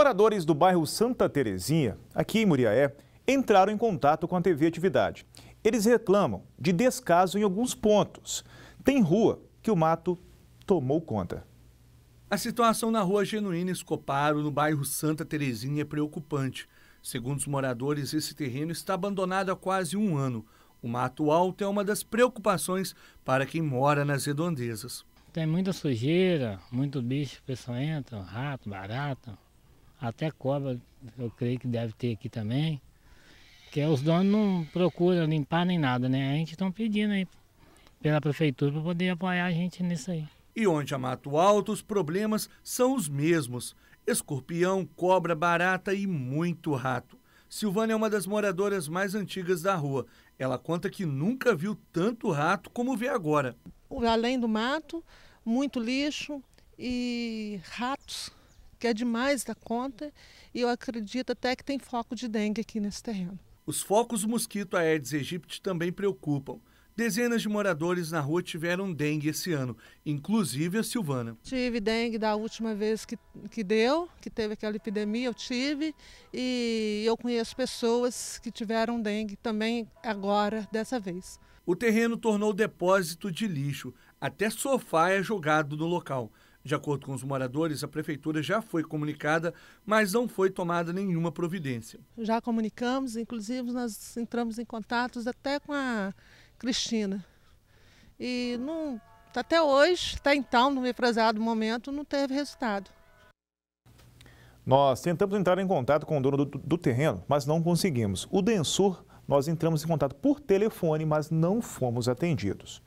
moradores do bairro Santa Terezinha, aqui em Muriaé, entraram em contato com a TV Atividade. Eles reclamam de descaso em alguns pontos. Tem rua que o mato tomou conta. A situação na rua Genuína Escoparo, no bairro Santa Terezinha, é preocupante. Segundo os moradores, esse terreno está abandonado há quase um ano. O mato alto é uma das preocupações para quem mora nas redondezas. Tem muita sujeira, muito bicho, Pessoal entra, rato, barata, até cobra eu creio que deve ter aqui também. Que os donos não procuram limpar nem nada, né? A gente está pedindo aí pela prefeitura para poder apoiar a gente nisso aí. E onde há Mato Alto, os problemas são os mesmos: escorpião, cobra, barata e muito rato. Silvana é uma das moradoras mais antigas da rua. Ela conta que nunca viu tanto rato como vê agora. Além do mato, muito lixo e ratos que é demais da conta e eu acredito até que tem foco de dengue aqui nesse terreno. Os focos do mosquito Aedes aegypti também preocupam. Dezenas de moradores na rua tiveram dengue esse ano, inclusive a Silvana. Tive dengue da última vez que, que deu, que teve aquela epidemia, eu tive. E eu conheço pessoas que tiveram dengue também agora, dessa vez. O terreno tornou depósito de lixo. Até sofá é jogado no local. De acordo com os moradores, a prefeitura já foi comunicada, mas não foi tomada nenhuma providência. Já comunicamos, inclusive nós entramos em contatos até com a Cristina. E não, até hoje, até então, no represado momento, não teve resultado. Nós tentamos entrar em contato com o dono do, do terreno, mas não conseguimos. O Densur, nós entramos em contato por telefone, mas não fomos atendidos.